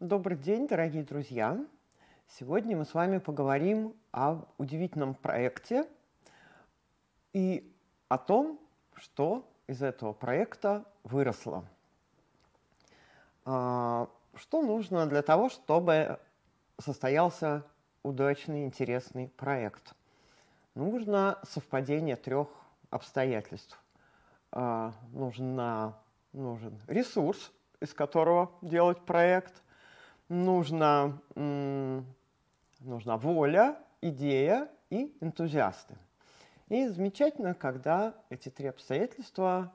Добрый день, дорогие друзья! Сегодня мы с вами поговорим о удивительном проекте и о том, что из этого проекта выросло. А, что нужно для того, чтобы состоялся удачный, интересный проект? Нужно совпадение трех обстоятельств. А, нужна, нужен ресурс, из которого делать проект – нужно, нужна воля, идея и энтузиасты. И замечательно, когда эти три обстоятельства,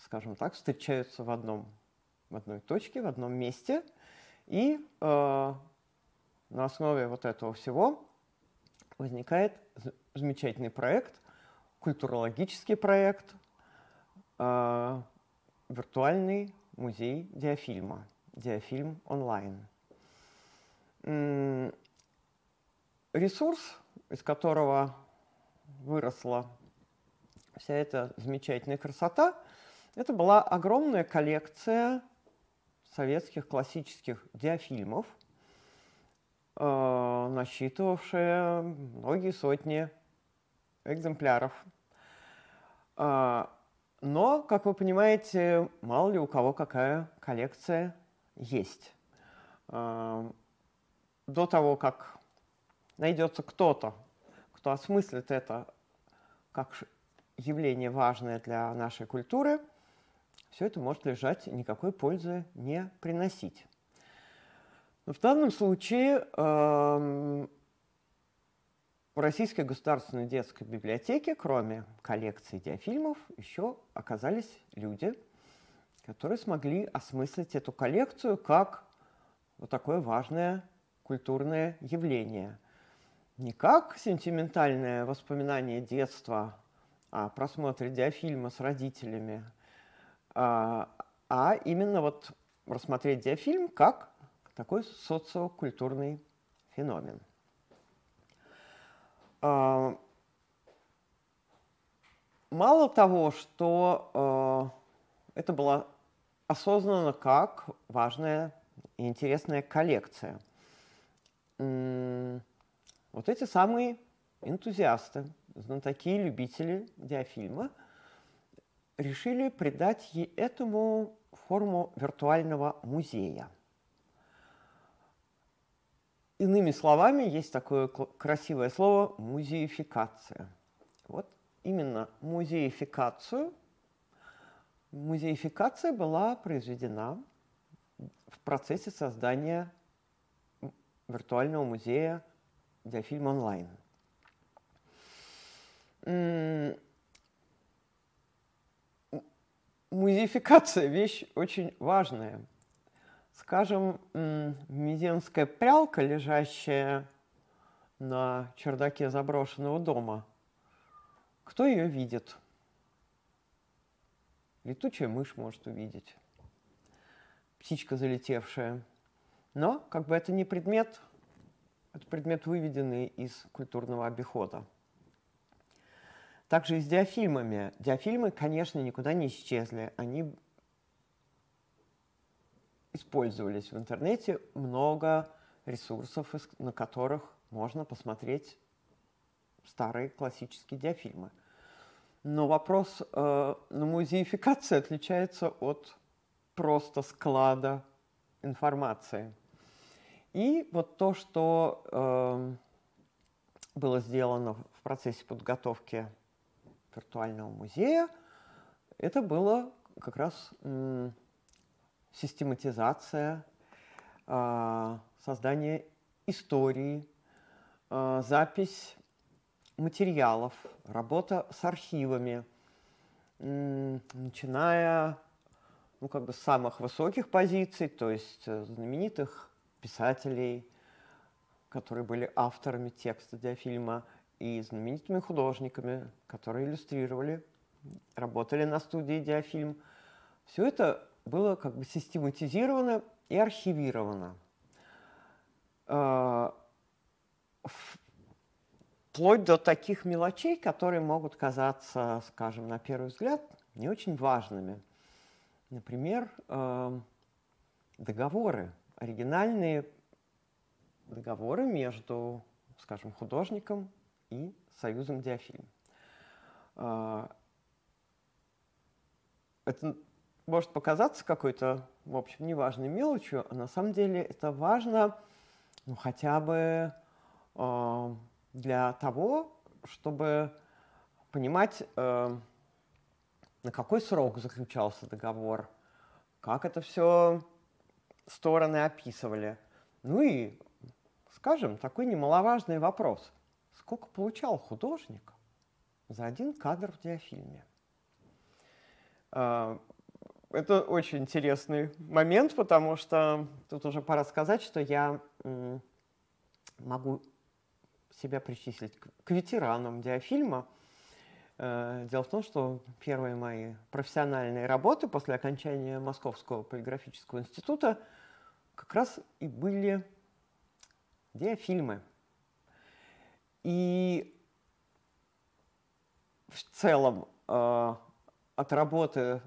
скажем так, встречаются в, одном, в одной точке, в одном месте, и э, на основе вот этого всего возникает замечательный проект, культурологический проект, э, виртуальный музей диафильма – диафильм онлайн. Ресурс, из которого выросла вся эта замечательная красота, это была огромная коллекция советских классических диафильмов, э, насчитывавшая многие сотни экземпляров. А, но, как вы понимаете, мало ли у кого какая коллекция есть. До того, как найдется кто-то, кто осмыслит это как явление важное для нашей культуры, все это может лежать никакой пользы не приносить. Но в данном случае э, в Российской государственной детской библиотеке, кроме коллекции диафильмов, еще оказались люди – которые смогли осмыслить эту коллекцию как вот такое важное культурное явление. Не как сентиментальное воспоминание детства о просмотре диафильма с родителями, а, а именно вот рассмотреть диафильм как такой социокультурный феномен. А, мало того, что э, это была осознанно как важная и интересная коллекция. Вот эти самые энтузиасты, знатоки и любители диафильма решили придать ей этому форму виртуального музея. Иными словами, есть такое красивое слово «музеификация». Вот именно музеификацию – музеификация была произведена в процессе создания виртуального музея «Диафильм онлайн». Музеификация – вещь очень важная. Скажем, мизенская прялка, лежащая на чердаке заброшенного дома, кто ее видит – Летучая мышь может увидеть. Птичка залетевшая. Но как бы это не предмет, это предмет, выведенный из культурного обихода. Также и с диафильмами. Диафильмы, конечно, никуда не исчезли. Они использовались в интернете. Много ресурсов, на которых можно посмотреть старые классические диафильмы – но вопрос, э, ну, музеификация отличается от просто склада информации. И вот то, что э, было сделано в процессе подготовки виртуального музея, это было как раз систематизация, э, создание истории, э, запись материалов, работа с архивами, начиная ну, как бы с самых высоких позиций, то есть э, знаменитых писателей, которые были авторами текста для фильма, и знаменитыми художниками, которые иллюстрировали, работали на студии «Диафильм». Все это было как бы систематизировано и архивировано. Э, Вплоть до таких мелочей, которые могут казаться, скажем, на первый взгляд, не очень важными. Например, эм, договоры, оригинальные договоры между, скажем, художником и Союзом Диафильм. Э, это может показаться какой-то, в общем, неважной мелочью, а на самом деле это важно ну, хотя бы э, для того, чтобы понимать, э, на какой срок заключался договор, как это все стороны описывали. Ну и, скажем, такой немаловажный вопрос. Сколько получал художник за один кадр в диафильме? Э, это очень интересный момент, потому что тут уже пора сказать, что я могу себя причислить к ветеранам диафильма. Э, дело в том, что первые мои профессиональные работы после окончания Московского полиграфического института как раз и были диафильмы. И в целом э, от работы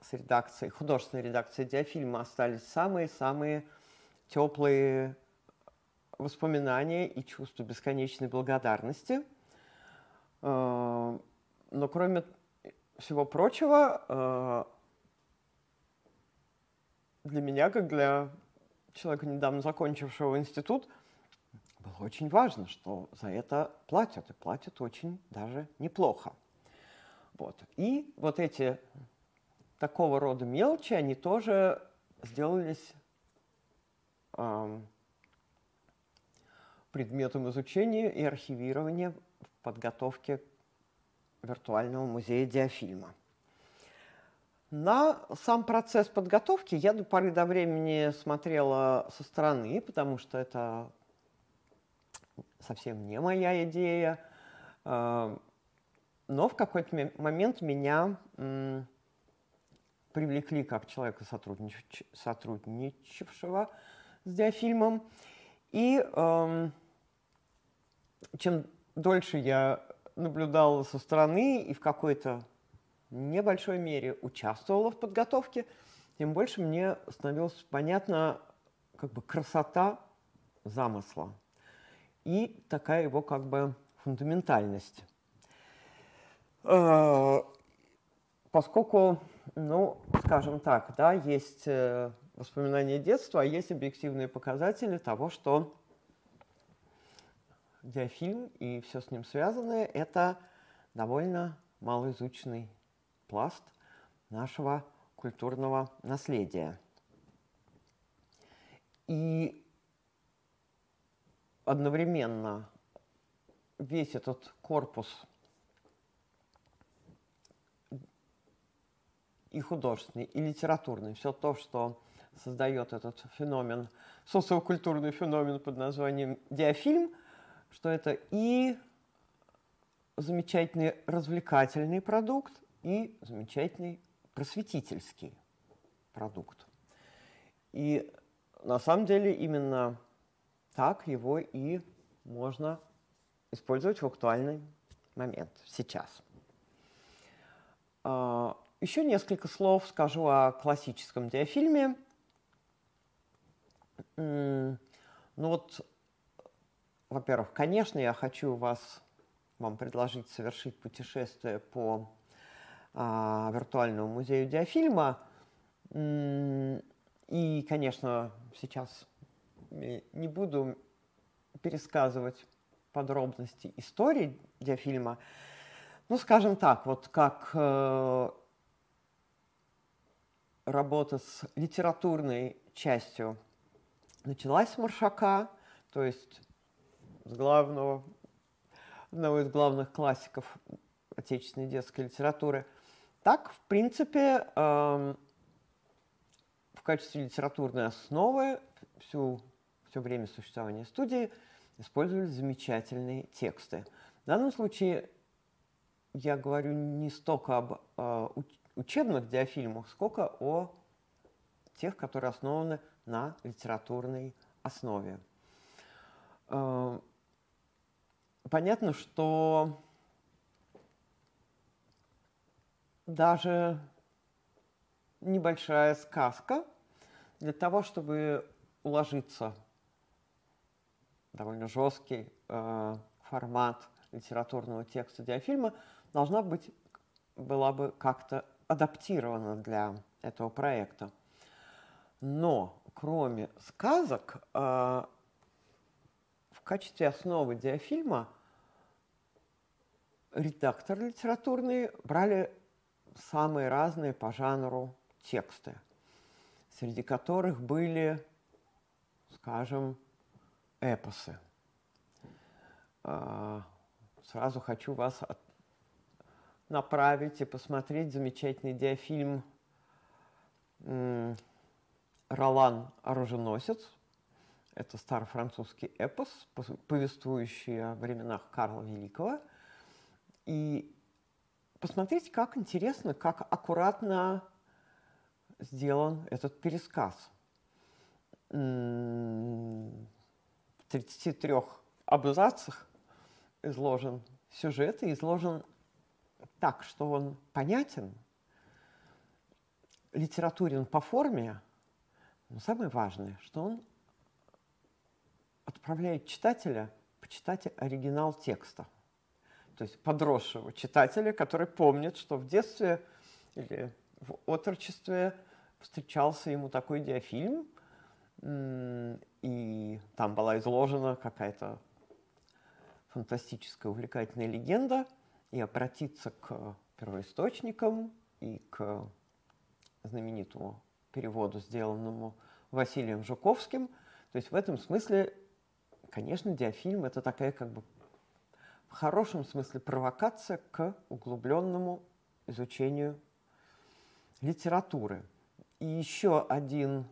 с редакцией, художественной редакцией диафильма остались самые-самые теплые воспоминания и чувство бесконечной благодарности. Э, но кроме всего прочего, э, для меня, как для человека, недавно закончившего институт, было очень важно, что за это платят, и платят очень даже неплохо. Вот. И вот эти такого рода мелочи, они тоже сделались предметом изучения и архивирования в подготовке виртуального музея диафильма. На сам процесс подготовки я до поры до времени смотрела со стороны, потому что это совсем не моя идея. Э, но в какой-то момент меня привлекли как человека, сотрудничавшего с диафильмом. И эм, чем дольше я наблюдала со стороны и в какой-то небольшой мере участвовала в подготовке, тем больше мне становилось понятна как бы красота замысла и такая его как бы фундаментальность. Э, поскольку, ну, скажем так, да, есть э, воспоминания детства, а есть объективные показатели того, что диафильм и все с ним связанное – это довольно малоизученный пласт нашего культурного наследия. И одновременно весь этот корпус и художественный, и литературный, все то, что создает этот феномен, социокультурный феномен под названием диафильм – что это и замечательный развлекательный продукт, и замечательный просветительский продукт. И на самом деле именно так его и можно использовать в актуальный момент сейчас. А, еще несколько слов скажу о классическом диафильме. Ну вот во-первых, конечно, я хочу вас, вам предложить совершить путешествие по а, виртуальному музею диафильма. И, конечно, сейчас не буду пересказывать подробности истории диафильма. Ну, скажем так, вот как э, работа с литературной частью началась с Маршака, то есть с главного, одного из главных классиков отечественной детской литературы. Так, в принципе, эм, в качестве литературной основы всю, все время существования студии использовались замечательные тексты. В данном случае я говорю не столько об э, учебных диафильмах, сколько о тех, которые основаны на литературной основе. Эм, понятно, что даже небольшая сказка для того, чтобы уложиться довольно жесткий э, формат литературного текста диафильма, должна быть, была бы как-то адаптирована для этого проекта. Но кроме сказок, э, в качестве основы диафильма редакторы литературные брали самые разные по жанру тексты, среди которых были, скажем, эпосы. А, сразу хочу вас направить и посмотреть замечательный диафильм «Ролан Оруженосец». Это старофранцузский эпос, повествующий о временах Карла Великого – и посмотрите, как интересно, как аккуратно сделан этот пересказ. В 33 абзацах изложен сюжет и изложен так, что он понятен, литературен по форме, но самое важное, что он отправляет читателя почитать оригинал текста – то есть подросшего читателя, который помнит, что в детстве или в отрочестве встречался ему такой диафильм, и там была изложена какая-то фантастическая, увлекательная легенда, и обратиться к первоисточникам и к знаменитому переводу, сделанному Василием Жуковским. То есть в этом смысле, конечно, диафильм — это такая как бы хорошем смысле провокация к углубленному изучению литературы. И еще один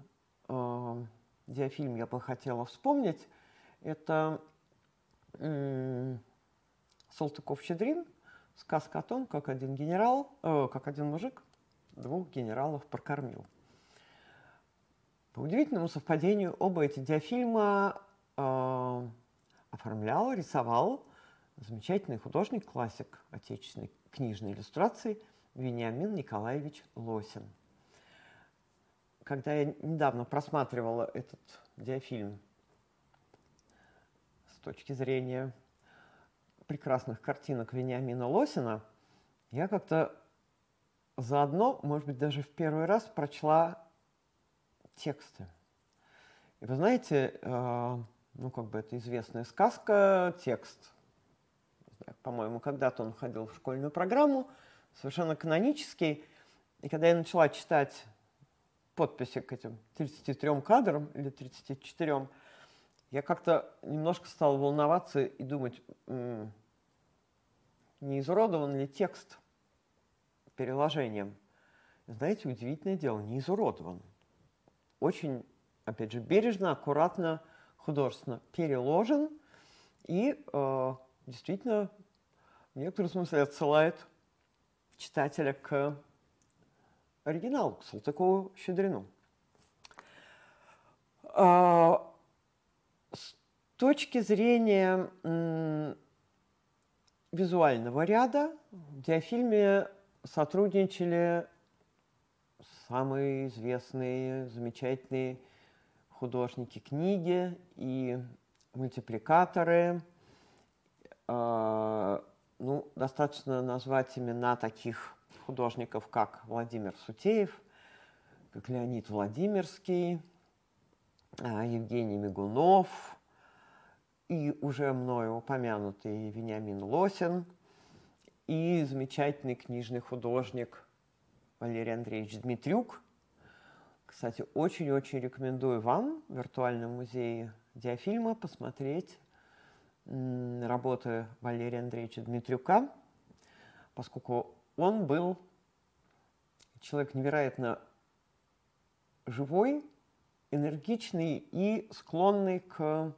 э, диафильм я бы хотела вспомнить. Это э, Салтыков-Щедрин, сказка о том, как один генерал, э, как один мужик двух генералов прокормил. По удивительному совпадению оба эти диафильма э, оформлял, рисовал замечательный художник, классик отечественной книжной иллюстрации Вениамин Николаевич Лосин. Когда я недавно просматривала этот диафильм с точки зрения прекрасных картинок Вениамина Лосина, я как-то заодно, может быть, даже в первый раз прочла тексты. И вы знаете, э, ну как бы это известная сказка, текст – по-моему, когда-то он входил в школьную программу, совершенно канонический. И когда я начала читать подписи к этим 33 кадрам или 34, я как-то немножко стала волноваться и думать, не изуродован ли текст переложением. Знаете, удивительное дело, не изуродован. Очень, опять же, бережно, аккуратно, художественно переложен. И э, действительно в некотором смысле отсылает читателя к оригиналу, к Салтыкову-Щедрину. А, с точки зрения визуального ряда в диафильме сотрудничали самые известные, замечательные художники книги и мультипликаторы – а, ну, достаточно назвать имена таких художников, как Владимир Сутеев, как Леонид Владимирский, а, Евгений Мигунов и уже мною упомянутый Вениамин Лосин и замечательный книжный художник Валерий Андреевич Дмитрюк. Кстати, очень-очень рекомендую вам в Виртуальном музее диафильма посмотреть работы Валерия Андреевича Дмитрюка, поскольку он был человек невероятно живой, энергичный и склонный к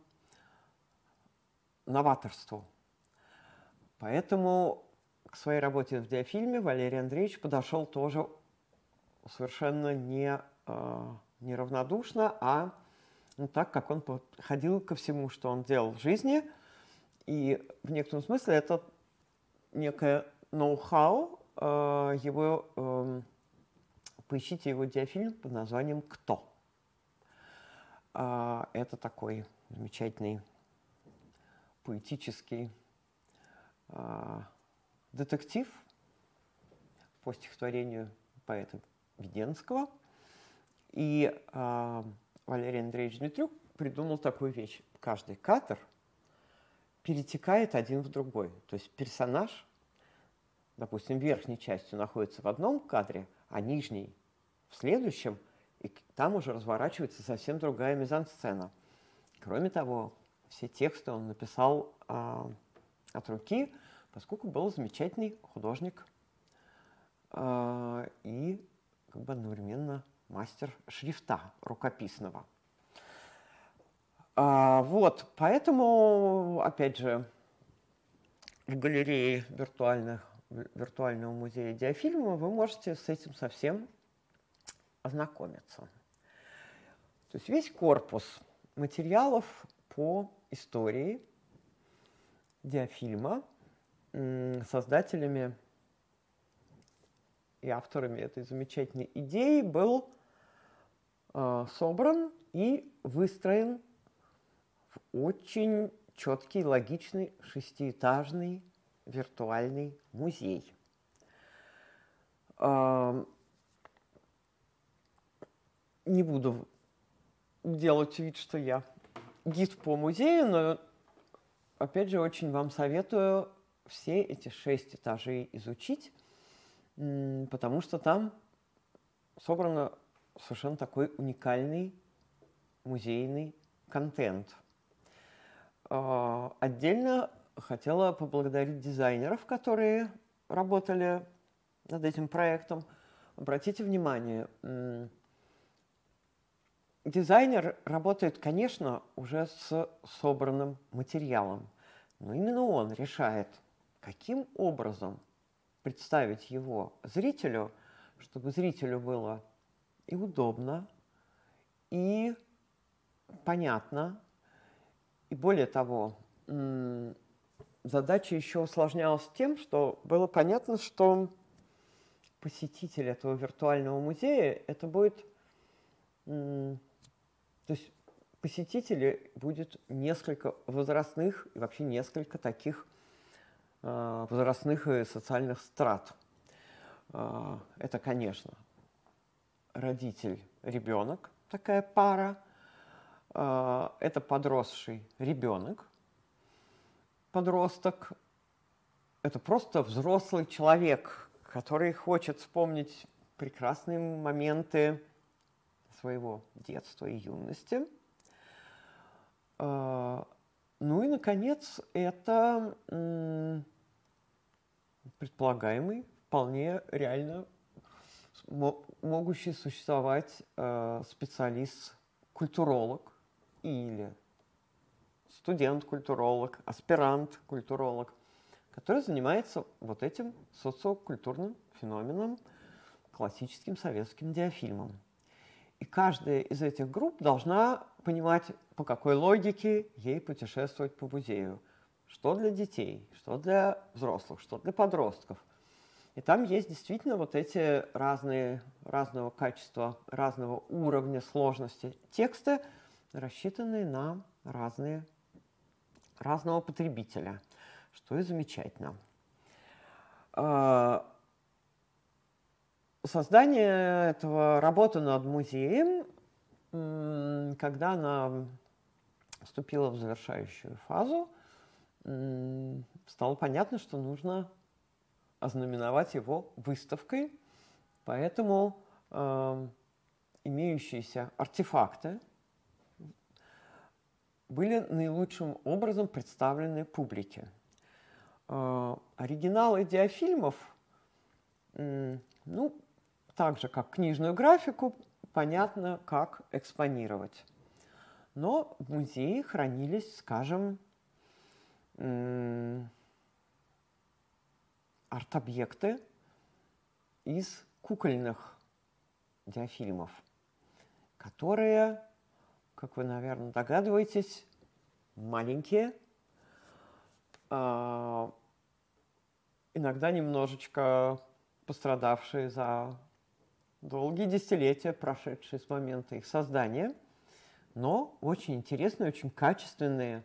новаторству. Поэтому к своей работе в диафильме Валерий Андреевич подошел тоже совершенно не, э, неравнодушно, а ну, так, как он подходил ко всему, что он делал в жизни – и в некотором смысле это некое ноу-хау, а, его, эм, поищите его диафильм под названием «Кто?». А, это такой замечательный поэтический а, детектив по стихотворению поэта Веденского. И Валерий Андреевич Дмитрюк придумал такую вещь. Каждый кадр – перетекает один в другой. То есть персонаж, допустим, верхней частью находится в одном кадре, а нижней в следующем, и там уже разворачивается совсем другая мизансцена. Кроме того, все тексты он написал э, от руки, поскольку был замечательный художник э, и как бы одновременно мастер шрифта рукописного. А, вот, поэтому, опять же, в галерее виртуальных, виртуального музея диафильма вы можете с этим совсем ознакомиться. То есть весь корпус материалов по истории диафильма создателями и авторами этой замечательной идеи был э, собран и выстроен очень четкий, логичный шестиэтажный виртуальный музей. Не буду делать вид, что я гид по музею, но, опять же, очень вам советую все эти шесть этажей изучить, потому что там собрано совершенно такой уникальный музейный контент – а, отдельно хотела поблагодарить дизайнеров, которые работали над этим проектом. Обратите внимание, дизайнер работает, конечно, уже с собранным материалом, но именно он решает, каким образом представить его зрителю, чтобы зрителю было и удобно, и понятно, и более того, задача еще усложнялась тем, что было понятно, что посетитель этого виртуального музея это будет, то есть посетителей будет несколько возрастных и вообще несколько таких а, возрастных и социальных страт. А, это, конечно, родитель-ребенок, такая пара – а, это подросший ребенок, подросток, это просто взрослый человек, который хочет вспомнить прекрасные моменты своего детства и юности. А, ну и, наконец, это предполагаемый, вполне реально могущий существовать а, специалист-культуролог, или студент-культуролог, аспирант-культуролог, который занимается вот этим социокультурным феноменом, классическим советским диафильмом. И каждая из этих групп должна понимать, по какой логике ей путешествовать по музею. Что для детей, что для взрослых, что для подростков. И там есть действительно вот эти разные, разного качества, разного уровня сложности тексты, рассчитанные на разные, разного потребителя, что и замечательно. А, создание этого работы над музеем, когда она вступила в завершающую фазу, стало понятно, что нужно ознаменовать его выставкой. Поэтому э, имеющиеся артефакты, были наилучшим образом представлены публике. А, оригиналы диафильмов, ну, так же, как книжную графику, понятно, как экспонировать. Но в музее хранились, скажем, арт-объекты из кукольных диафильмов, которые как вы, наверное, догадываетесь, маленькие, а, иногда немножечко пострадавшие за долгие десятилетия, прошедшие с момента их создания, но очень интересные, очень качественные.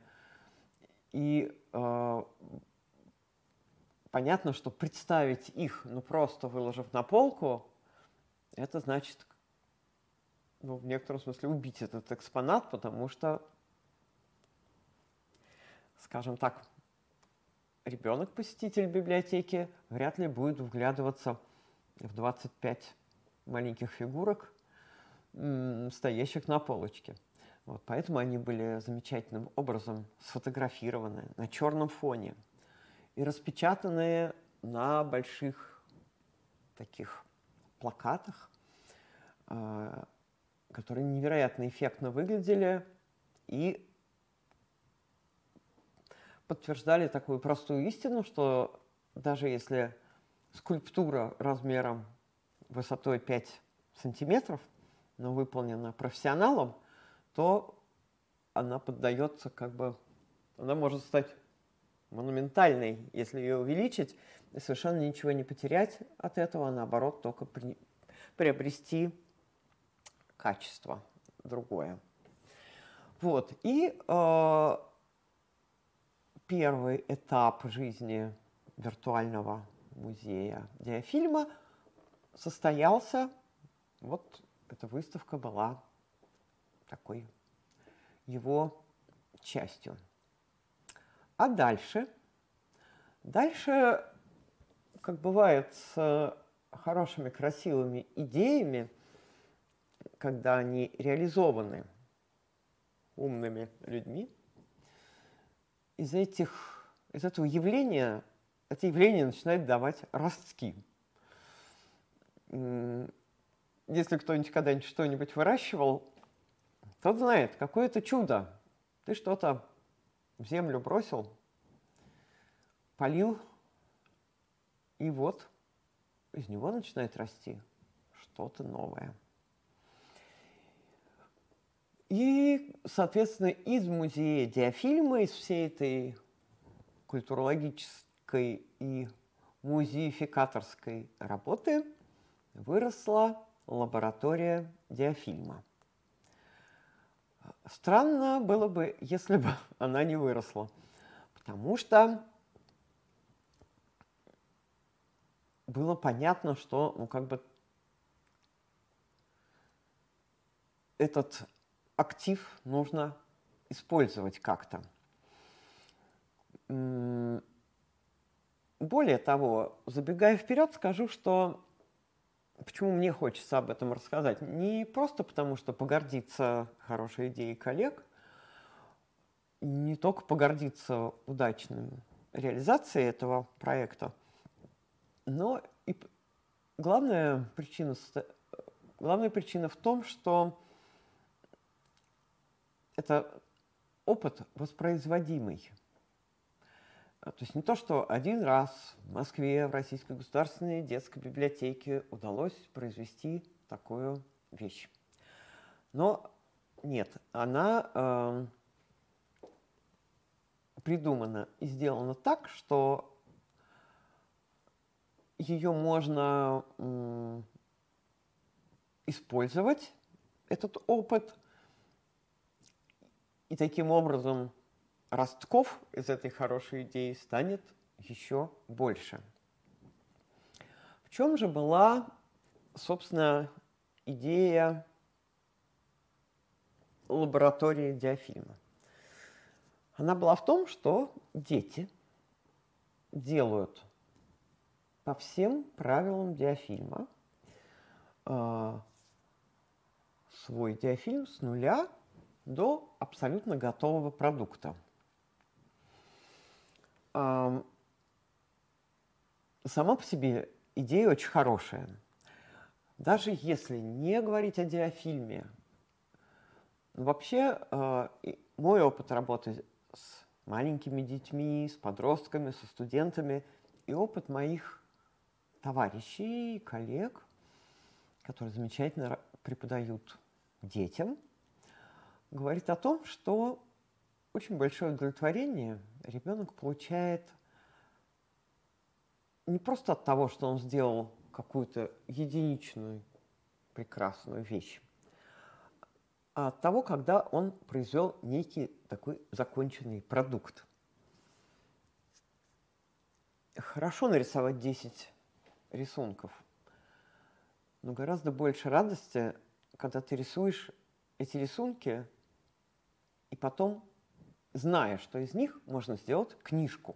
И э, понятно, что представить их, ну просто выложив на полку, это значит ну, в некотором смысле убить этот экспонат, потому что, скажем так, ребенок-посетитель библиотеки вряд ли будет вглядываться в 25 маленьких фигурок, стоящих на полочке. Вот, поэтому они были замечательным образом сфотографированы на черном фоне и распечатаны на больших таких плакатах. А, которые невероятно эффектно выглядели и подтверждали такую простую истину, что даже если скульптура размером высотой 5 сантиметров, но выполнена профессионалом, то она поддается как бы, она может стать монументальной, если ее увеличить, и совершенно ничего не потерять от этого, а наоборот только при, приобрести качество другое. Вот, и э, первый этап жизни виртуального музея диафильма состоялся, вот эта выставка была такой его частью. А дальше? Дальше, как бывает с хорошими, красивыми идеями – когда они реализованы умными людьми, из, этих, из этого явления, это явление начинает давать ростки. Если кто-нибудь когда-нибудь что-нибудь выращивал, тот знает, какое-то чудо. Ты что-то в землю бросил, полил, и вот из него начинает расти что-то новое. И, соответственно, из музея диафильма, из всей этой культурологической и музеификаторской работы выросла лаборатория диафильма. Странно было бы, если бы она не выросла, потому что было понятно, что ну, как бы этот актив нужно использовать как-то. Более того, забегая вперед, скажу, что почему мне хочется об этом рассказать. Не просто потому, что погордиться хорошей идеей коллег, не только погордиться удачной реализацией этого проекта, но и главная причина, главная причина в том, что это опыт воспроизводимый. Э, то есть не то, что один раз в Москве, в Российской государственной детской библиотеке удалось произвести такую вещь. Но нет, она э, придумана и сделана так, что ее можно э, использовать, этот опыт, и таким образом ростков из этой хорошей идеи станет еще больше. В чем же была, собственно, идея лаборатории диафильма? Она была в том, что дети делают по всем правилам диафильма э, свой диафильм с нуля – до абсолютно готового продукта. Сама по себе идея очень хорошая. Даже если не говорить о диафильме, ну, вообще а, мой опыт работы с маленькими детьми, с подростками, со студентами и опыт моих товарищей, коллег, которые замечательно преподают детям – говорит о том, что очень большое удовлетворение ребенок получает не просто от того, что он сделал какую-то единичную прекрасную вещь, а от того, когда он произвел некий такой законченный продукт. Хорошо нарисовать 10 рисунков, но гораздо больше радости, когда ты рисуешь эти рисунки – и потом, зная, что из них, можно сделать книжку.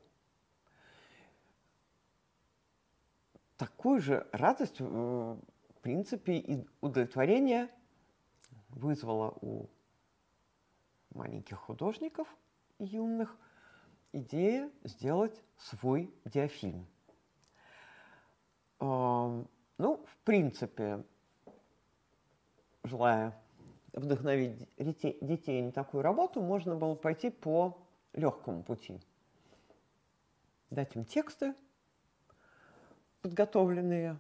Такую же радость, э, в принципе, и удовлетворение вызвало у маленьких художников юных идея сделать свой диафильм. Э, ну, в принципе, желая вдохновить детей на такую работу, можно было пойти по легкому пути. Дать им тексты, подготовленные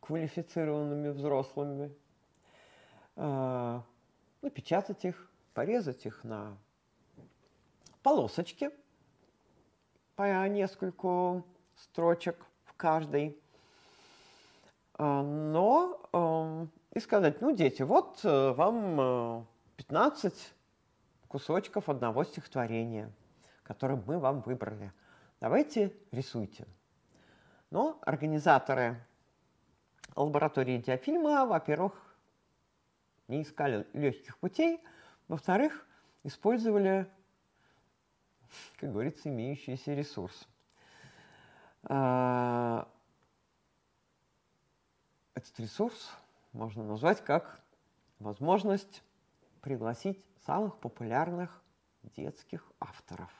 квалифицированными взрослыми, а, напечатать их, порезать их на полосочки по нескольку строчек в каждой. А, но и сказать, ну, дети, вот э, вам 15 э, кусочков одного стихотворения, которое мы вам выбрали. Давайте рисуйте. Но организаторы лаборатории диафильма, во-первых, не искали легких путей, во-вторых, использовали, как говорится, имеющийся ресурс. Э, этот ресурс можно назвать как возможность пригласить самых популярных детских авторов.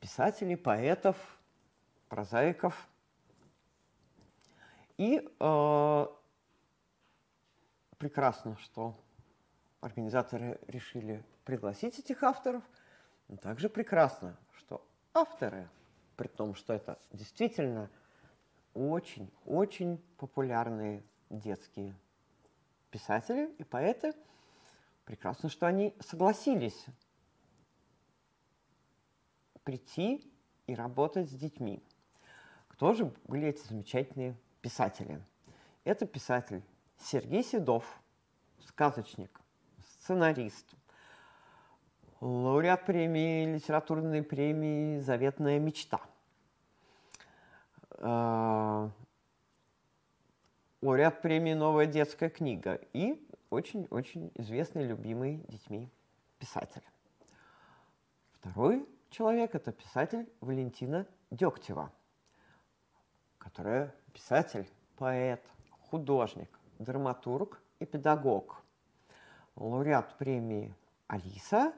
Писателей, поэтов, прозаиков. И э, прекрасно, что организаторы решили пригласить этих авторов. Но также прекрасно, что авторы, при том, что это действительно очень-очень популярные детские писатели и поэты. Прекрасно, что они согласились прийти и работать с детьми. Кто же были эти замечательные писатели? Это писатель Сергей Седов, сказочник, сценарист, лауреат премии, литературной премии «Заветная мечта». А, лауреат премии «Новая детская книга» и очень-очень известный, любимый детьми писатель. Второй человек – это писатель Валентина Дегтева, которая писатель, поэт, художник, драматург и педагог. Лауреат премии «Алиса»,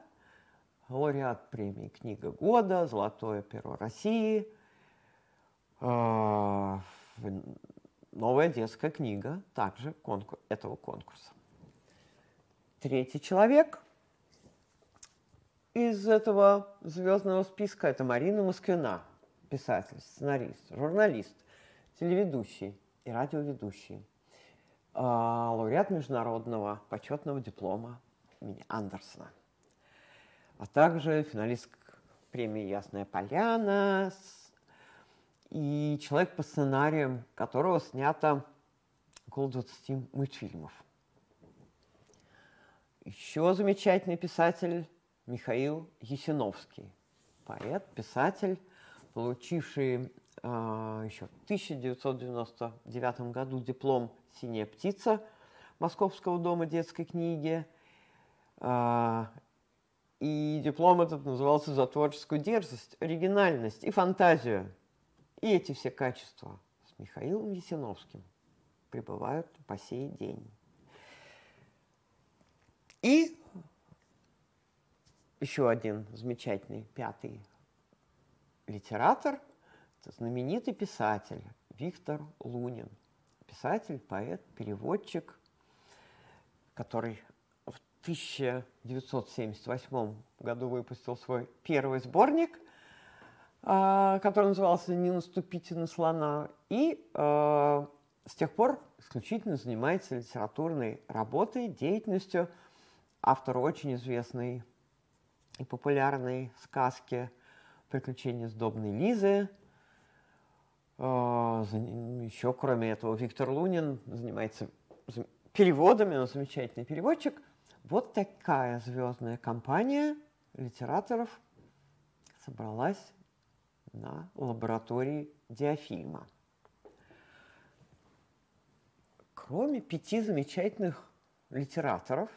лауреат премии «Книга года», «Золотое перо России», э, Новая детская книга также конкур этого конкурса. Третий человек из этого звездного списка – это Марина Москвина, писатель, сценарист, журналист, телеведущий и радиоведущий, а, лауреат международного почетного диплома имени Андерсона, а также финалист премии «Ясная поляна», и человек по сценариям, которого снято около 20 мультфильмов. Еще замечательный писатель Михаил Есиновский, поэт, писатель, получивший э, а, еще в 1999 году диплом «Синяя птица» Московского дома детской книги. Э, и диплом этот назывался «За творческую дерзость, оригинальность и фантазию». И эти все качества с Михаилом Есиновским пребывают по сей день. И еще один замечательный пятый литератор, это знаменитый писатель Виктор Лунин. Писатель, поэт, переводчик, который в 1978 году выпустил свой первый сборник а, который назывался «Не наступите на слона». И э, с тех пор исключительно занимается литературной работой, деятельностью. Автор очень известной и популярной сказки «Приключения сдобной Лизы». Э, еще кроме этого Виктор Лунин занимается переводами, он замечательный переводчик. Вот такая звездная компания литераторов собралась на лаборатории диафильма. Кроме пяти замечательных литераторов,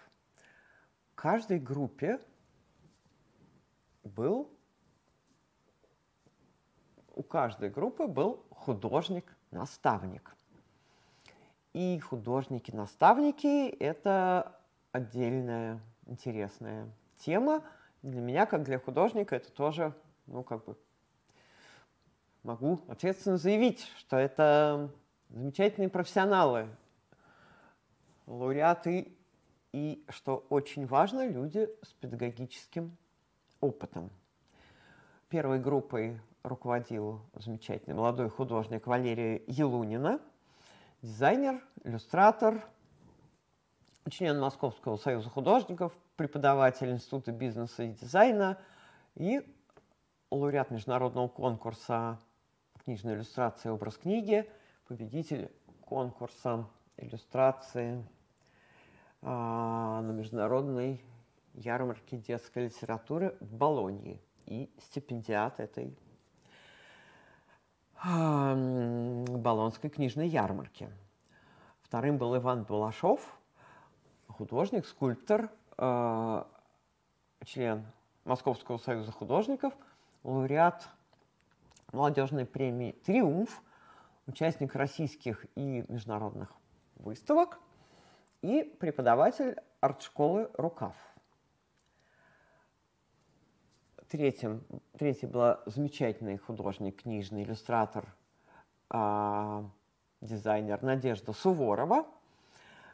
каждой группе был у каждой группы был художник-наставник. И художники-наставники – это отдельная интересная тема. Для меня, как для художника, это тоже ну, как бы могу ответственно заявить, что это замечательные профессионалы, лауреаты, и, что очень важно, люди с педагогическим опытом. Первой группой руководил замечательный молодой художник Валерия Елунина, дизайнер, иллюстратор, член Московского союза художников, преподаватель Института бизнеса и дизайна и лауреат международного конкурса книжная иллюстрация «Образ книги», победитель конкурса иллюстрации а, на международной ярмарке детской литературы в Болонии и стипендиат этой а, Болонской книжной ярмарки. Вторым был Иван Балашов, художник, скульптор, а, член Московского союза художников, лауреат молодежной премии «Триумф», участник российских и международных выставок и преподаватель арт-школы «Рукав». Третьим, третий была замечательный художник, книжный иллюстратор, э, дизайнер Надежда Суворова,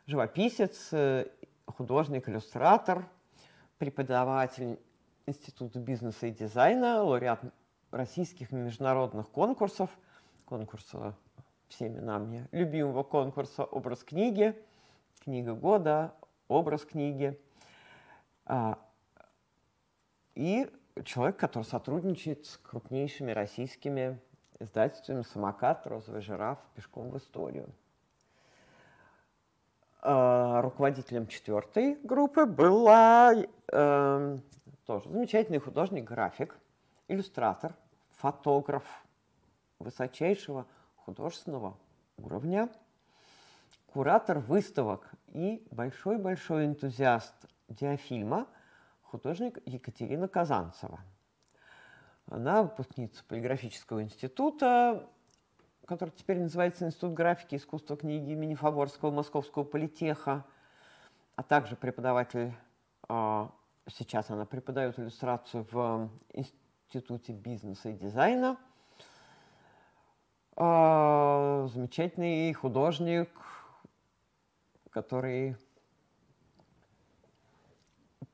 живописец, э, художник, иллюстратор, преподаватель Института бизнеса и дизайна, лауреат российских международных конкурсов, конкурса э, всеми нами любимого конкурса «Образ книги», «Книга года», «Образ книги». А, и человек, который сотрудничает с крупнейшими российскими издательствами «Самокат», «Розовый жираф», «Пешком в историю». А, руководителем четвертой группы была э, тоже замечательный художник-график, иллюстратор – фотограф высочайшего художественного уровня, куратор выставок и большой-большой энтузиаст диафильма, художник Екатерина Казанцева. Она выпускница полиграфического института, который теперь называется Институт графики и искусства книги имени Фаворского Московского политеха, а также преподаватель, а, сейчас она преподает иллюстрацию в институте бизнеса и дизайна. А, замечательный художник, который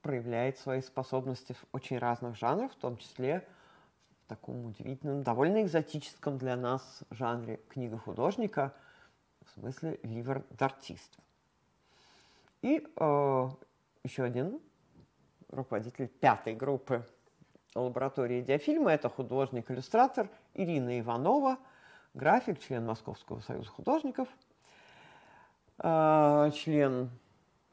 проявляет свои способности в очень разных жанрах, в том числе в таком удивительном, довольно экзотическом для нас жанре книга художника, в смысле ливер д'артист. И э, еще один руководитель пятой группы лаборатории диафильма. Это художник-иллюстратор Ирина Иванова, график, член Московского союза художников, э, член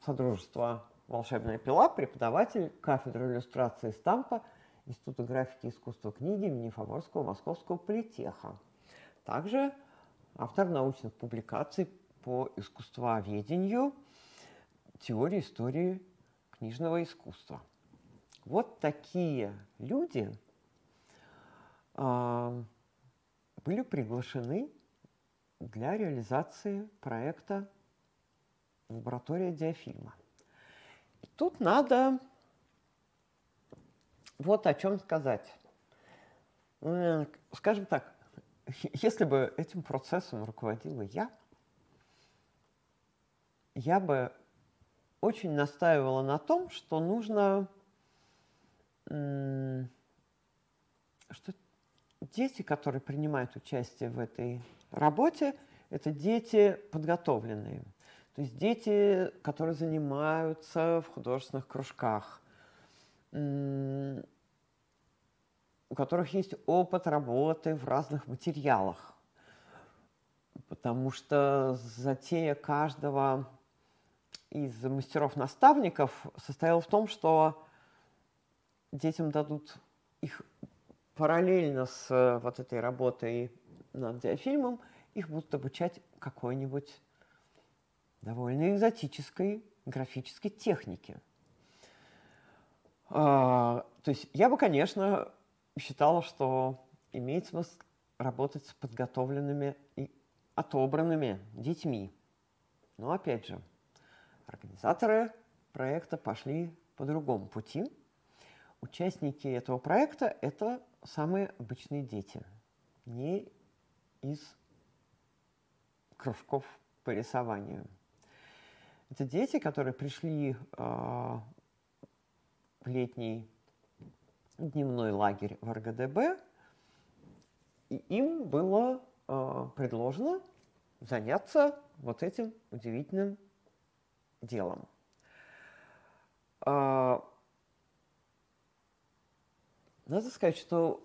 Содружества «Волшебная пила», преподаватель кафедры иллюстрации стампа Института графики и искусства книги имени Фаворского Московского политеха. Также автор научных публикаций по искусствоведению, теории истории книжного искусства. Вот такие люди э, были приглашены для реализации проекта «Лаборатория диафильма». И тут надо вот о чем сказать. Скажем так, если бы этим процессом руководила я, я бы очень настаивала на том, что нужно что дети, которые принимают участие в этой работе, это дети подготовленные. То есть дети, которые занимаются в художественных кружках, у которых есть опыт работы в разных материалах. Потому что затея каждого из мастеров-наставников состояла в том, что детям дадут их параллельно с э, вот этой работой над диафильмом, их будут обучать какой-нибудь довольно экзотической графической технике. А, то есть я бы, конечно, считала, что имеет смысл работать с подготовленными и отобранными детьми. Но опять же, организаторы проекта пошли по другому пути – Участники этого проекта – это самые обычные дети, не из кружков по рисованию. Это дети, которые пришли э, в летний дневной лагерь в РГДБ, и им было э, предложено заняться вот этим удивительным делом. Э, надо сказать, что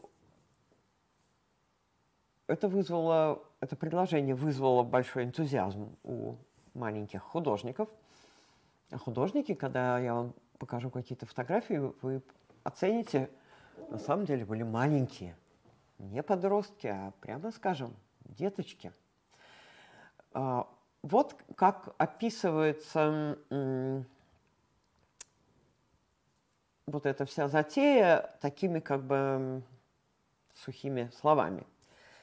это вызвало, это предложение вызвало большой энтузиазм у маленьких художников. А художники, когда я вам покажу какие-то фотографии, вы оцените, на самом деле были маленькие. Не подростки, а прямо скажем, деточки. А, вот как описывается вот эта вся затея такими как бы сухими словами.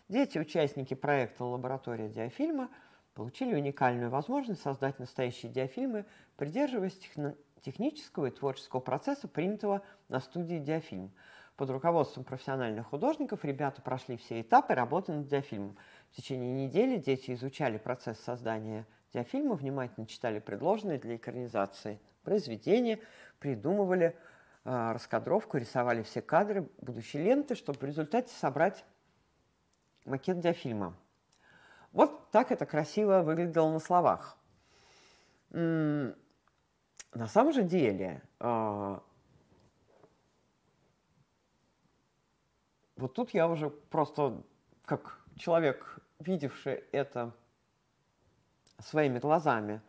Дети, участники проекта «Лаборатория диафильма», получили уникальную возможность создать настоящие диафильмы, придерживаясь техно- технического и творческого процесса, принятого на студии «Диафильм». Под руководством профессиональных художников ребята прошли все этапы работы над диафильмом. В течение недели дети изучали процесс создания диафильма, внимательно читали предложенные для экранизации произведения, придумывали – а, раскадровку, рисовали все кадры будущей ленты, чтобы в результате собрать макет для фильма. Вот так это красиво выглядело на словах. На самом же деле, а, вот тут я уже просто как человек, видевший это своими глазами,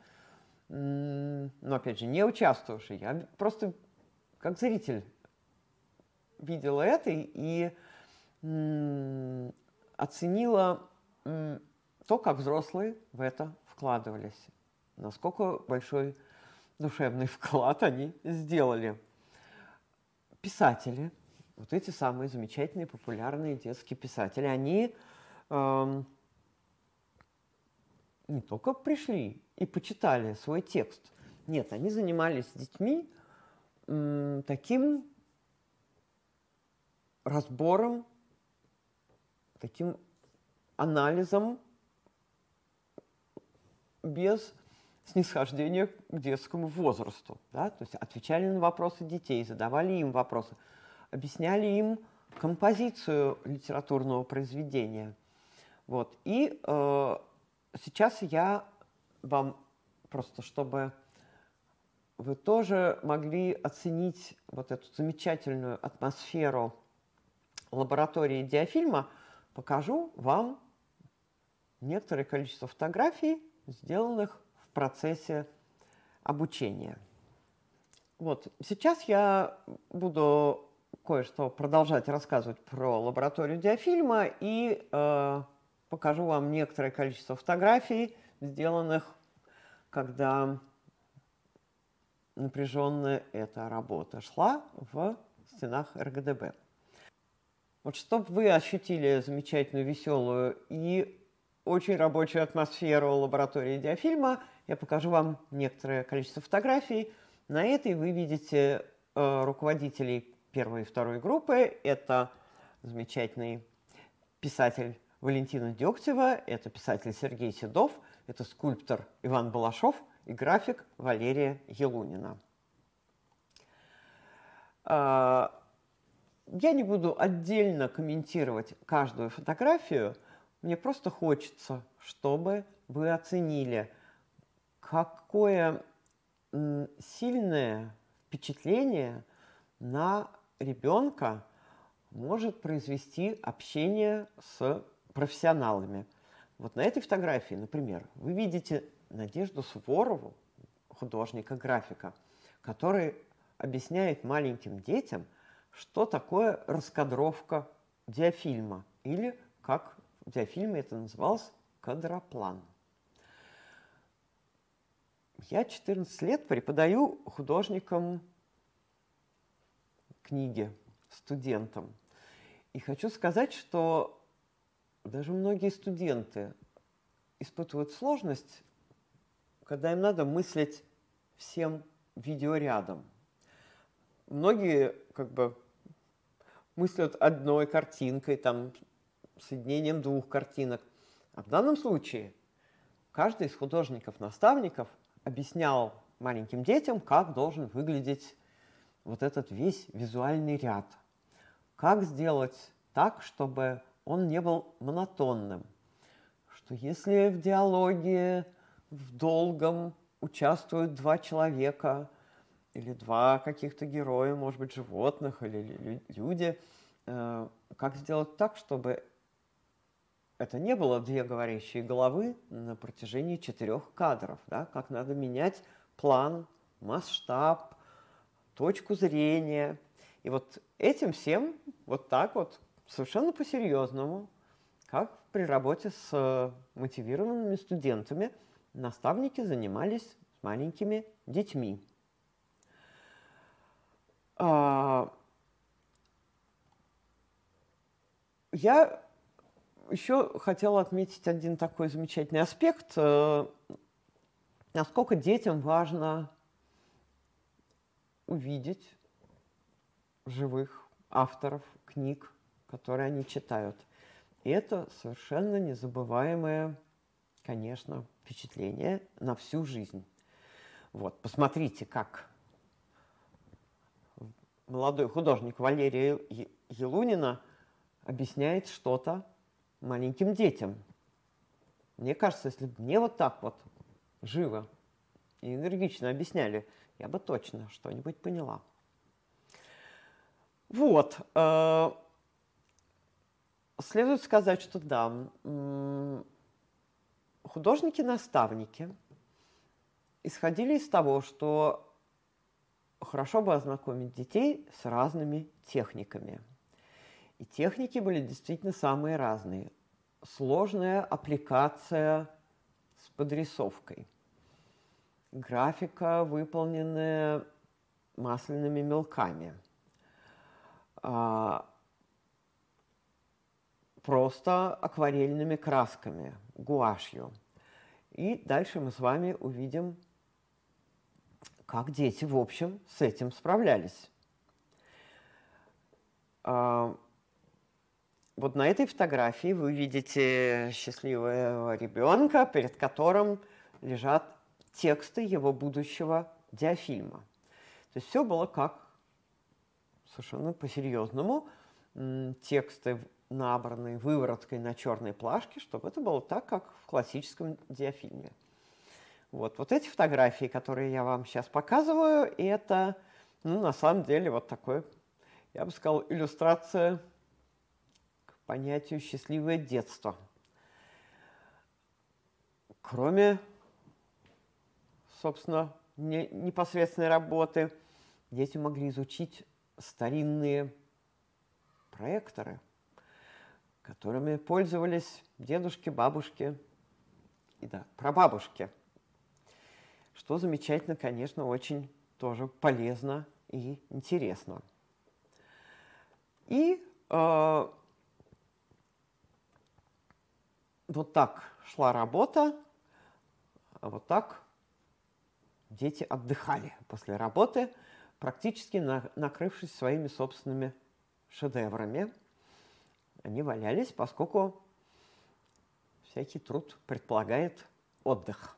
но опять же, не участвовавший, я просто как зритель видела это и оценила то, как взрослые в это вкладывались, насколько большой душевный вклад они сделали. Писатели, вот эти самые замечательные, популярные детские писатели, они эм, не только пришли и почитали свой текст, нет, они занимались детьми, таким разбором, таким анализом без снисхождения к детскому возрасту. Да? То есть отвечали на вопросы детей, задавали им вопросы, объясняли им композицию литературного произведения. Вот. И э, сейчас я вам просто, чтобы вы тоже могли оценить вот эту замечательную атмосферу лаборатории диафильма. Покажу вам некоторое количество фотографий, сделанных в процессе обучения. Вот, сейчас я буду кое-что продолжать рассказывать про лабораторию диафильма и э, покажу вам некоторое количество фотографий, сделанных, когда напряженная эта работа шла в стенах РГДБ. Вот чтобы вы ощутили замечательную, веселую и очень рабочую атмосферу лаборатории диафильма, я покажу вам некоторое количество фотографий. На этой вы видите э, руководителей первой и второй группы. Это замечательный писатель Валентина Дегтева, это писатель Сергей Седов, это скульптор Иван Балашов – и график Валерия Елунина. А, я не буду отдельно комментировать каждую фотографию. Мне просто хочется, чтобы вы оценили, какое сильное впечатление на ребенка может произвести общение с профессионалами. Вот на этой фотографии, например, вы видите Надежду Суворову, художника-графика, который объясняет маленьким детям, что такое раскадровка диафильма или, как в диафильме это называлось, кадроплан. Я 14 лет преподаю художникам книги, студентам. И хочу сказать, что даже многие студенты испытывают сложность когда им надо мыслить всем видеорядом. Многие как бы мыслят одной картинкой, там, соединением двух картинок. А в данном случае каждый из художников-наставников объяснял маленьким детям, как должен выглядеть вот этот весь визуальный ряд. Как сделать так, чтобы он не был монотонным. Что если в диалоге в долгом участвуют два человека или два каких-то героя, может быть, животных или люди. Э, как сделать так, чтобы это не было две говорящие головы на протяжении четырех кадров, да? как надо менять план, масштаб, точку зрения. И вот этим всем вот так вот, совершенно по-серьезному, как при работе с мотивированными студентами – наставники занимались с маленькими детьми. А, я еще хотела отметить один такой замечательный аспект, э, насколько детям важно увидеть живых авторов книг, которые они читают. И это совершенно незабываемое конечно, впечатление на всю жизнь. Вот, посмотрите, как молодой художник Валерия Елунина объясняет что-то маленьким детям. Мне кажется, если бы мне вот так вот живо и энергично объясняли, я бы точно что-нибудь поняла. Вот. Э, следует сказать, что да, художники-наставники исходили из того, что хорошо бы ознакомить детей с разными техниками. И техники были действительно самые разные. Сложная аппликация с подрисовкой. Графика, выполненная масляными мелками. А, просто акварельными красками, гуашью. И дальше мы с вами увидим, как дети, в общем, с этим справлялись. А, вот на этой фотографии вы видите счастливого ребенка, перед которым лежат тексты его будущего диафильма. То есть все было как совершенно по-серьезному. Тексты набранный вывороткой на черной плашке, чтобы это было так, как в классическом диафильме. Вот, вот эти фотографии, которые я вам сейчас показываю, это, ну, на самом деле, вот такой, я бы сказал, иллюстрация к понятию «счастливое детство». Кроме, собственно, не, непосредственной работы, дети могли изучить старинные проекторы – которыми пользовались дедушки, бабушки и да, прабабушки. Что замечательно, конечно, очень тоже полезно и интересно. И э, вот так шла работа, а вот так дети отдыхали после работы, практически на, накрывшись своими собственными шедеврами. Они валялись, поскольку всякий труд предполагает отдых.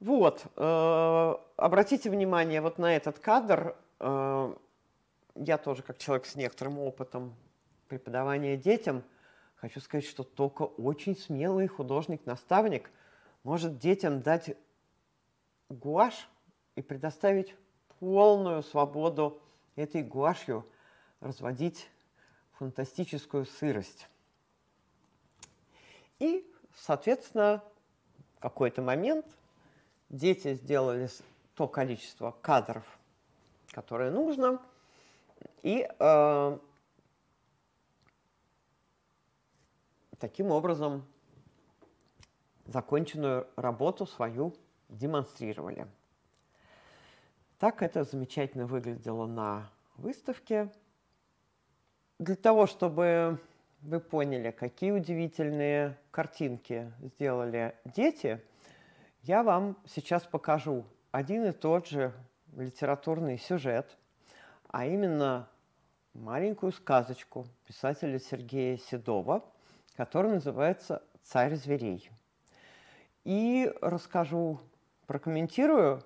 Вот, э, обратите внимание вот на этот кадр. Э, я тоже, как человек с некоторым опытом преподавания детям, хочу сказать, что только очень смелый художник-наставник может детям дать гуашь и предоставить полную свободу этой гуашью разводить фантастическую сырость. И, соответственно, в какой-то момент дети сделали то количество кадров, которое нужно, и э, таким образом законченную работу свою демонстрировали. Так это замечательно выглядело на выставке. Для того, чтобы вы поняли, какие удивительные картинки сделали дети, я вам сейчас покажу один и тот же литературный сюжет, а именно маленькую сказочку писателя Сергея Седова, которая называется «Царь зверей». И расскажу, прокомментирую,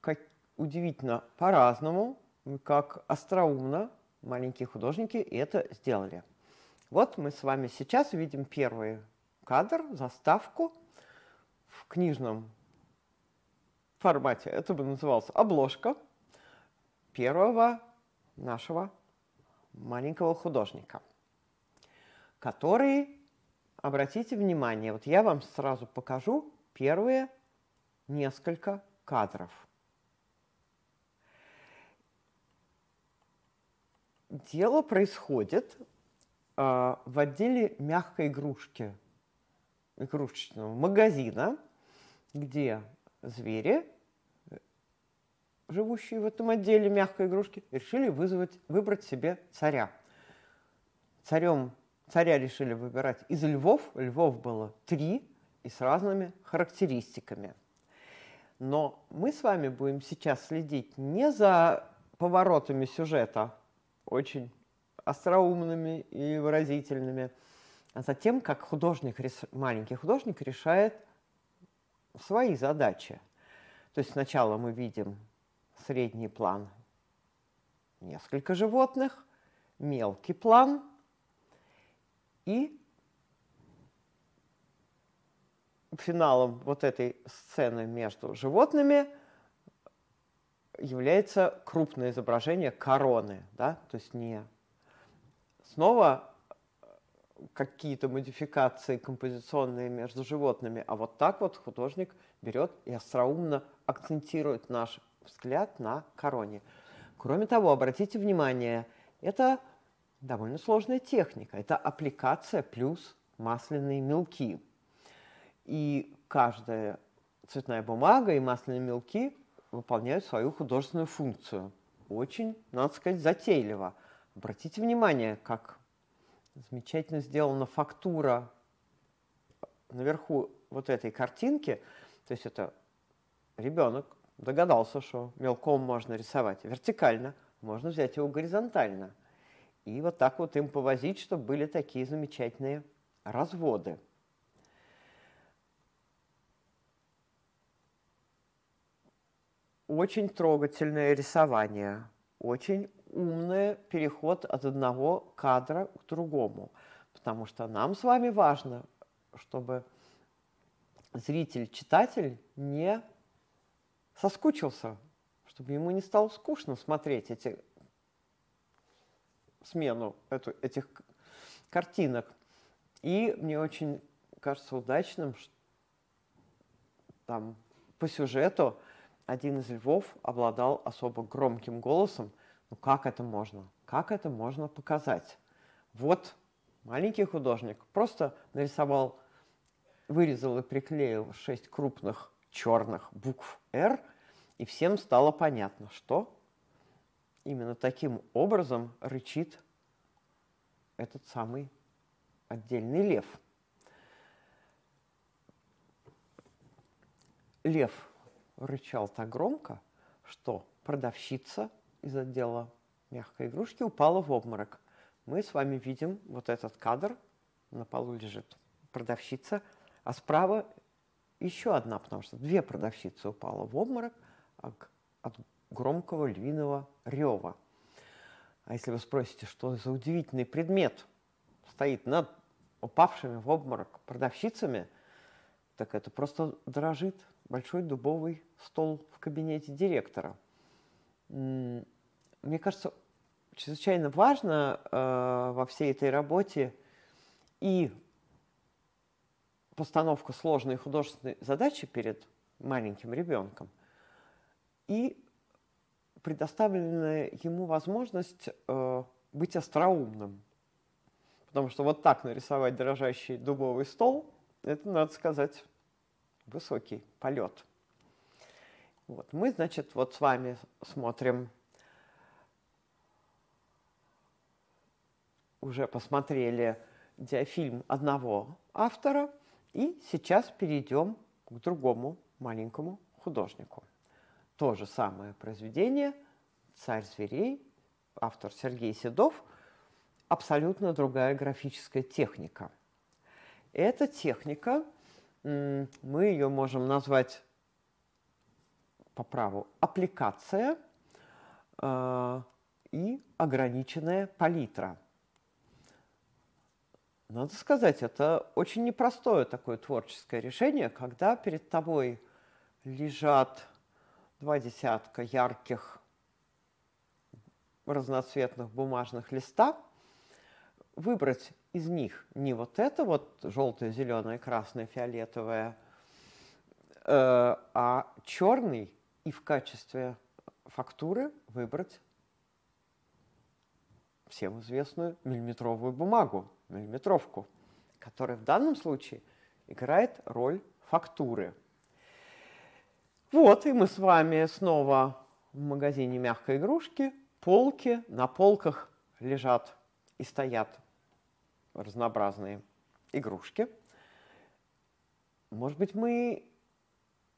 как удивительно по-разному, как остроумно маленькие художники это сделали. Вот мы с вами сейчас видим первый кадр, заставку в книжном формате. Это бы называлось обложка первого нашего маленького художника, который, обратите внимание, вот я вам сразу покажу первые несколько кадров – дело происходит э, в отделе мягкой игрушки, игрушечного магазина, где звери, живущие в этом отделе мягкой игрушки, решили вызвать, выбрать себе царя. Царем царя решили выбирать из львов. Львов было три и с разными характеристиками. Но мы с вами будем сейчас следить не за поворотами сюжета, очень остроумными и выразительными. А затем, как художник, маленький художник решает свои задачи. То есть сначала мы видим средний план несколько животных, мелкий план и финалом вот этой сцены между животными – является крупное изображение короны, да, то есть не. Снова э, какие-то модификации композиционные между животными, а вот так вот художник берет и остроумно акцентирует наш взгляд на короне. Кроме того, обратите внимание, это довольно сложная техника. Это аппликация плюс масляные мелки. И каждая цветная бумага и масляные мелки – выполняют свою художественную функцию. Очень, надо сказать, затейливо. Обратите внимание, как замечательно сделана фактура наверху вот этой картинки. То есть это ребенок догадался, что мелком можно рисовать вертикально, можно взять его горизонтально. И вот так вот им повозить, чтобы были такие замечательные разводы. очень трогательное рисование, очень умный переход от одного кадра к другому, потому что нам с вами важно, чтобы зритель, читатель не соскучился, чтобы ему не стало скучно смотреть эти смену эту, этих картинок. И мне очень кажется удачным, что там по сюжету один из львов обладал особо громким голосом. Ну как это можно? Как это можно показать? Вот маленький художник просто нарисовал, вырезал и приклеил шесть крупных черных букв «Р», и всем стало понятно, что именно таким образом рычит этот самый отдельный лев. Лев – рычал так громко, что продавщица из отдела мягкой игрушки упала в обморок. Мы с вами видим вот этот кадр, на полу лежит продавщица, а справа еще одна, потому что две продавщицы упала в обморок от громкого львиного рева. А если вы спросите, что за удивительный предмет стоит над упавшими в обморок продавщицами, так это просто дрожит большой дубовый стол в кабинете директора. Мне кажется, чрезвычайно важно э, во всей этой работе и постановка сложной художественной задачи перед маленьким ребенком, и предоставленная ему возможность э, быть остроумным. Потому что вот так нарисовать дрожащий дубовый стол, это, надо сказать, высокий полет. Вот. Мы, значит, вот с вами смотрим, уже посмотрели диафильм одного автора, и сейчас перейдем к другому маленькому художнику. То же самое произведение «Царь зверей», автор Сергей Седов, абсолютно другая графическая техника. Эта техника – мы ее можем назвать по праву аппликация э, и ограниченная палитра. Надо сказать, это очень непростое такое творческое решение, когда перед тобой лежат два десятка ярких разноцветных бумажных листа, выбрать из них не вот это вот желтое, зеленое, красное, фиолетовое, э, а черный и в качестве фактуры выбрать всем известную миллиметровую бумагу, миллиметровку, которая в данном случае играет роль фактуры. Вот, и мы с вами снова в магазине мягкой игрушки. Полки, на полках лежат и стоят разнообразные игрушки. Может быть, мы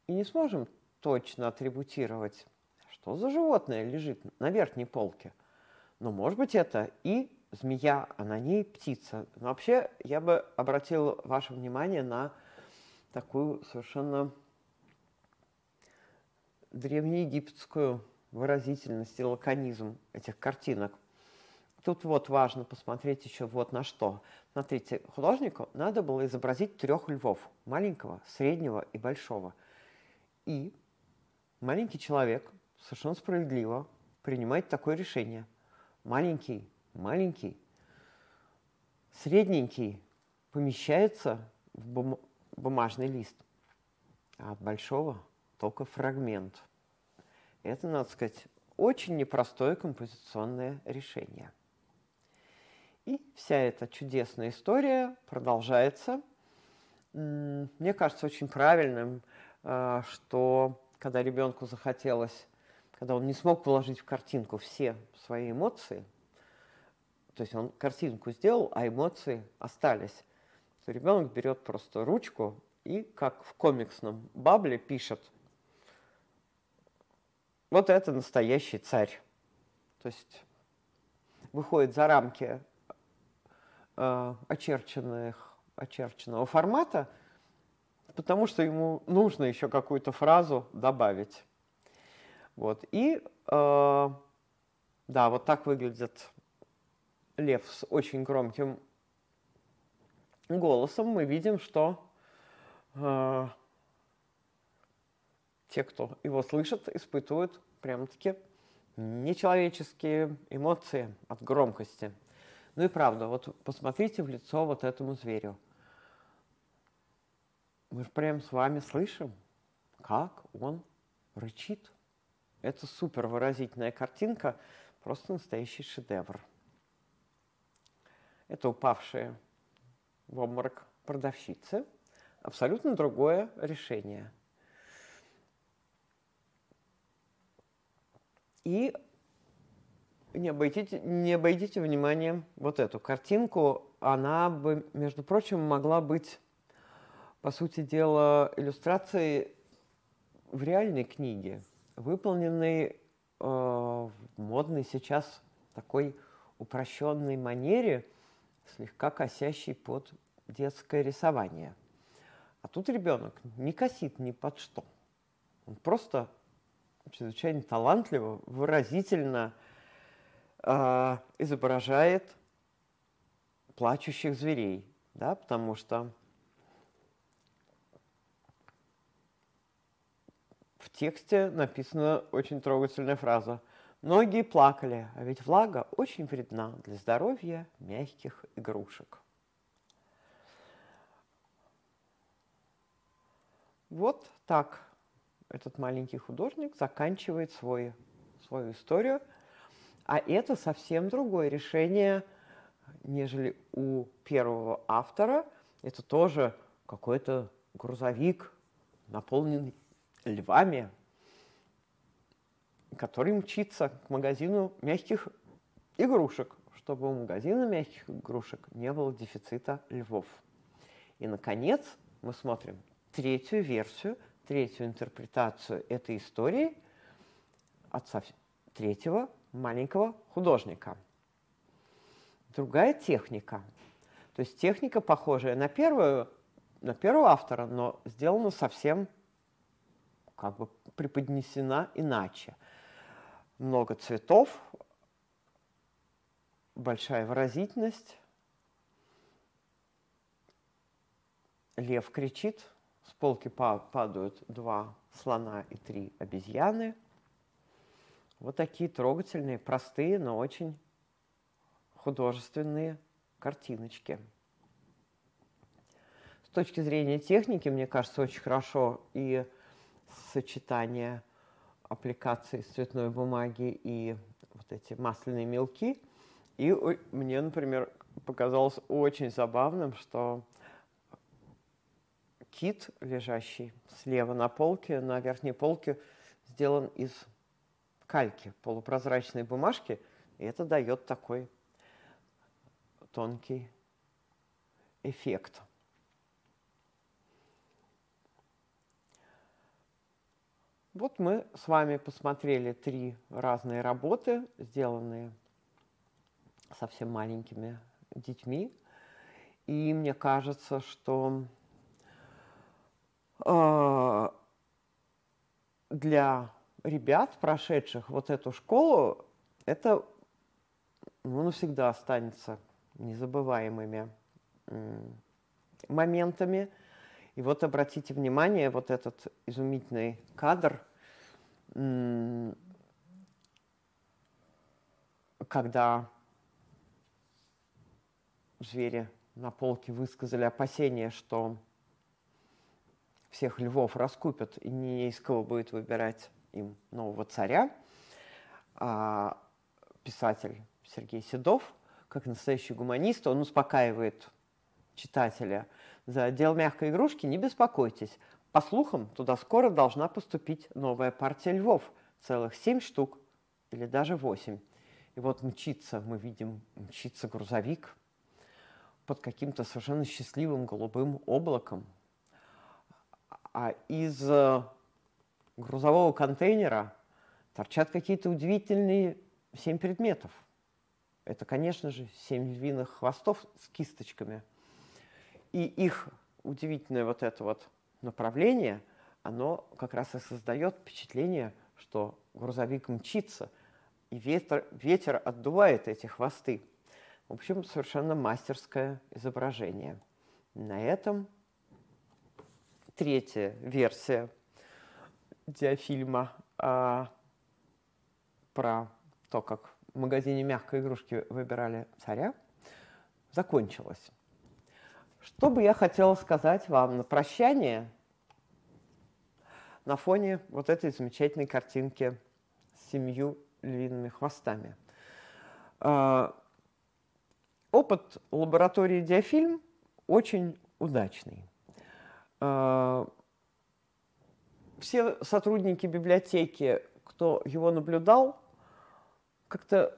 и не сможем точно атрибутировать, что за животное лежит на верхней полке. Но, может быть, это и змея, а на ней птица. Но вообще, я бы обратил ваше внимание на такую совершенно древнеегипетскую выразительность и лаконизм этих картинок. Тут вот важно посмотреть еще вот на что. Смотрите, художнику надо было изобразить трех львов. Маленького, среднего и большого. И маленький человек совершенно справедливо принимает такое решение. Маленький, маленький, средненький помещается в бум бумажный лист, а от большого только фрагмент. Это, надо сказать, очень непростое композиционное решение – и вся эта чудесная история продолжается. Мне кажется очень правильным, а, что когда ребенку захотелось, когда он не смог положить в картинку все свои эмоции, то есть он картинку сделал, а эмоции остались, то ребенок берет просто ручку и, как в комиксном бабле, пишет «Вот это настоящий царь». То есть выходит за рамки Э, очерченных, очерченного формата, потому что ему нужно еще какую-то фразу добавить. Вот. И э, да, вот так выглядит лев с очень громким голосом. Мы видим, что э, те, кто его слышит, испытывают прям-таки нечеловеческие эмоции от громкости. Ну и правда, вот посмотрите в лицо вот этому зверю. Мы же прям с вами слышим, как он рычит. Это супер выразительная картинка, просто настоящий шедевр. Это упавшая в обморок продавщицы. Абсолютно другое решение. И не обойдите, не обойдите вниманием вот эту картинку. Она бы, между прочим, могла быть, по сути дела, иллюстрацией в реальной книге, выполненной э, в модной сейчас такой упрощенной манере, слегка косящей под детское рисование. А тут ребенок не косит ни под что. Он просто чрезвычайно талантливо, выразительно э, изображает плачущих зверей, да, потому что в тексте написана очень трогательная фраза. Многие плакали, а ведь влага очень вредна для здоровья мягких игрушек. Вот так этот маленький художник заканчивает свой, свою историю – а это совсем другое решение, нежели у первого автора. Это тоже какой-то грузовик, наполненный львами, который мчится к магазину мягких игрушек, чтобы у магазина мягких игрушек не было дефицита львов. И, наконец, мы смотрим третью версию, третью интерпретацию этой истории от третьего маленького художника. Другая техника. То есть техника, похожая на первую, на первого автора, но сделана совсем как бы преподнесена иначе. Много цветов, большая выразительность. Лев кричит, с полки падают два слона и три обезьяны – вот такие трогательные, простые, но очень художественные картиночки. С точки зрения техники, мне кажется, очень хорошо и сочетание аппликации из цветной бумаги и вот эти масляные мелки. И мне, например, показалось очень забавным, что кит, лежащий слева на полке, на верхней полке, сделан из кальки полупрозрачной бумажки и это дает такой тонкий эффект. Вот мы с вами посмотрели три разные работы, сделанные совсем маленькими детьми. И мне кажется, что э, для ребят, прошедших вот эту школу, это ну, навсегда останется незабываемыми моментами. И вот обратите внимание, вот этот изумительный кадр, когда звери на полке высказали опасения, что всех львов раскупят, и не из кого будет выбирать им нового царя, а писатель Сергей Седов, как настоящий гуманист, он успокаивает читателя. За отдел мягкой игрушки не беспокойтесь. По слухам, туда скоро должна поступить новая партия львов, целых семь штук или даже восемь. И вот мчится, мы видим, мчится грузовик под каким-то совершенно счастливым голубым облаком. А из э, грузового контейнера торчат какие-то удивительные семь предметов. Это, конечно же, семь львиных хвостов с кисточками. И их удивительное вот это вот направление, оно как раз и создает впечатление, что грузовик мчится, и ветер, ветер отдувает эти хвосты. В общем, совершенно мастерское изображение. На этом третья версия диафильма э, а, про то, как в магазине мягкой игрушки выбирали царя, закончилась. Что бы я хотела сказать вам на прощание на фоне вот этой замечательной картинки с семью львиными хвостами? Э, опыт лаборатории «Диафильм» очень удачный. Э, все сотрудники библиотеки, кто его наблюдал, как-то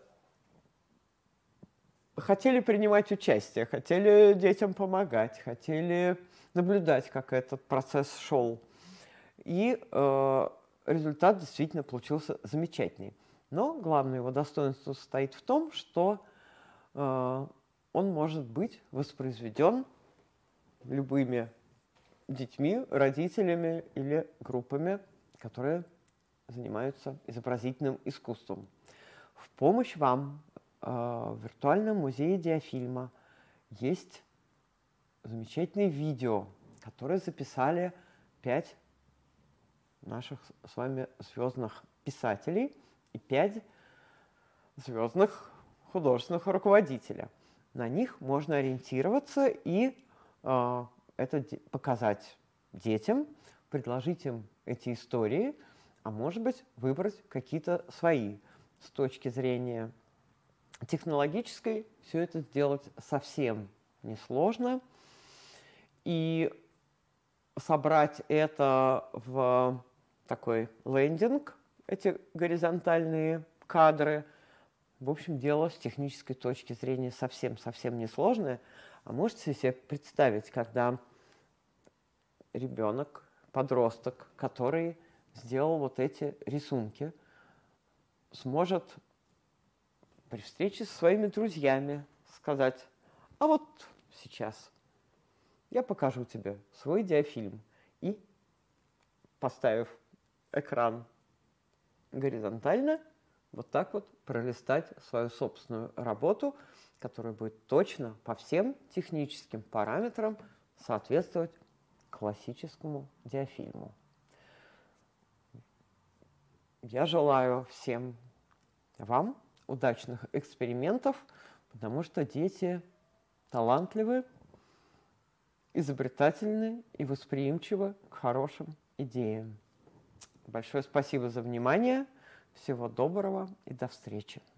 хотели принимать участие, хотели детям помогать, хотели наблюдать, как этот процесс шел. И э, результат действительно получился замечательный. Но главное его достоинство состоит в том, что э, он может быть воспроизведен любыми детьми, родителями или группами, которые занимаются изобразительным искусством. В помощь вам э, в виртуальном музее диафильма есть замечательные видео, которые записали пять наших с вами звездных писателей и пять звездных художественных руководителя. На них можно ориентироваться и э, это показать детям, предложить им эти истории, а может быть выбрать какие-то свои с точки зрения технологической. Все это сделать совсем несложно. И собрать это в такой лендинг, эти горизонтальные кадры. В общем, дело с технической точки зрения совсем-совсем несложное. А можете себе представить, когда ребенок, подросток, который сделал вот эти рисунки, сможет при встрече со своими друзьями сказать, а вот сейчас я покажу тебе свой диафильм. И, поставив экран горизонтально, вот так вот пролистать свою собственную работу, которая будет точно по всем техническим параметрам соответствовать классическому диафильму. Я желаю всем вам удачных экспериментов, потому что дети талантливы, изобретательны и восприимчивы к хорошим идеям. Большое спасибо за внимание. Всего доброго и до встречи.